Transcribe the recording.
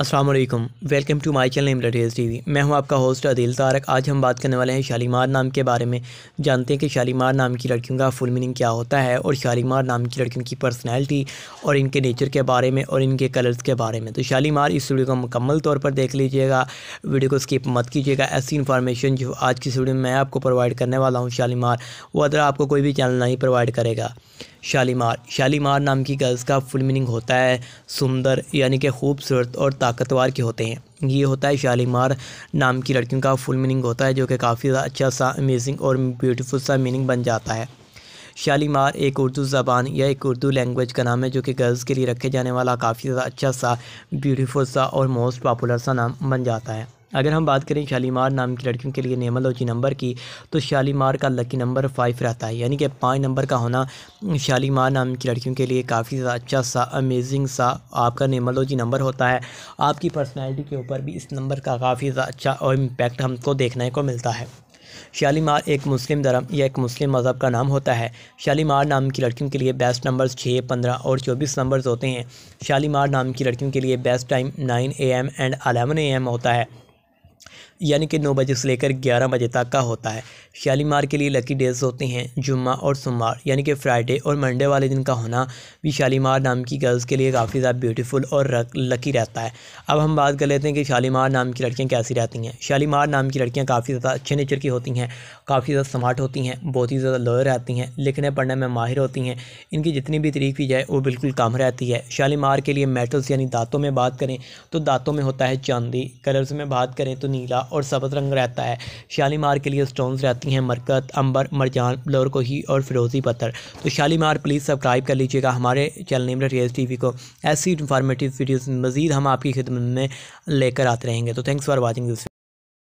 अस्सलाम वालेकुम welcome to my channel इमरटेज टीवी मैं हूं आपका होस्ट अदिल तारक आज हम बात करने वाले हैं शालीमार नाम के बारे में जानते हैं कि शालीमार नाम की लड़कियों का फुल मीनिंग क्या होता है और शालीमार नाम की लड़कियों की पर्सनैलिटी और इनके नेचर के बारे में और इनके कलर्स के बारे में तो शालीमार इस वीडियो को मुकम्मल तौर पर देख लीजिएगा वीडियो को स्किप मत कीजिएगा ऐसी इन्फॉर्मेशन जो आज की वीडियो में मैं आपको प्रोवाइड करने वाला हूँ शालीमार वो अदर आपको कोई भी चैनल नहीं प्रोवाइड करेगा शालीमार शालीमार नाम की गर्ल्स का फुल मीनिंग होता है सुंदर यानी कि खूबसूरत और ताकतवर के होते हैं ये होता है शालीमार नाम की लड़कियों का फुल मीनिंग होता है जो कि काफ़ी अच्छा सा अमेजिंग और ब्यूटीफुल सा मीनिंग बन जाता है शालीमार एक उर्दू ज़बान या एक उर्दू लैंग्वेज का नाम है जो कि गर्ल्स के लिए रखे जाने वाला काफ़ी ज़्यादा अच्छा सा ब्यूटीफुल सा और मोस्ट पॉपुलर सा नाम बन जाता है अगर हम बात करें शालीमार नाम की लड़कियों के लिए नेमोलॉजी नंबर की तो शालीमार का लकी नंबर फाइव रहता है यानी कि पाँच नंबर का होना शालीमार नाम की लड़कियों के लिए काफ़ी अच्छा सा अमेजिंग सा आपका नेमोलॉजी नंबर होता है आपकी पर्सनैलिटी के ऊपर भी इस नंबर का काफ़ी अच्छा और इम्पैक्ट हमको देखने को मिलता है शालीमार एक मुस्लिम धर्म या एक मुस्लिम मज़हब का नाम होता है शालीमार नाम की लड़कियों के लिए बेस्ट नंबर्स छः पंद्रह और चौबीस नंबर्स होते हैं शालीमार नाम की लड़कियों के लिए best time nine A M and eleven A M होता है यानी कि नौ बजे से लेकर ग्यारह बजे तक का होता है शालीमार के लिए लकी डेज होते हैं जुम्मा और सोमवार यानी कि फ्राइडे और मंडे वाले दिन का होना भी शालीमार नाम की गर्ल्स के लिए काफ़ी ज़्यादा ब्यूटीफुल और लकी रहता है अब हम बात कर लेते हैं कि शालीमार नाम की लड़कियाँ कैसी रहती हैं शालीमार नाम की लड़कियाँ काफ़ी ज़्यादा अच्छे नेचर की होती हैं काफ़ी ज़्यादा स्मार्ट होती हैं बहुत ही ज़्यादा लोयर रहती हैं लिखने पढ़ने में माहिर होती हैं इनकी जितनी भी तरीक की जाए वो बिल्कुल कम रहती है शालीमार के लिए मेटल्स यानी दाँतों में बात करें तो दाँतों में होता है चांदी कलर्स में बात करें तो नीला और सबज रंग रहता है शालीमार के लिए स्टोन्स रहती हैं मरकत अंबर मरजान लोर कोही और फिरोजी पत्थर तो शालीमार प्लीज़ सब्सक्राइब कर लीजिएगा हमारे चैनल नेम रेस टी को ऐसी इन्फॉर्मेटिव वीडियोज़ मज़ीद हम आपकी खिदमत में लेकर आते रहेंगे तो थैंक्स फॉर वॉचिंग दिस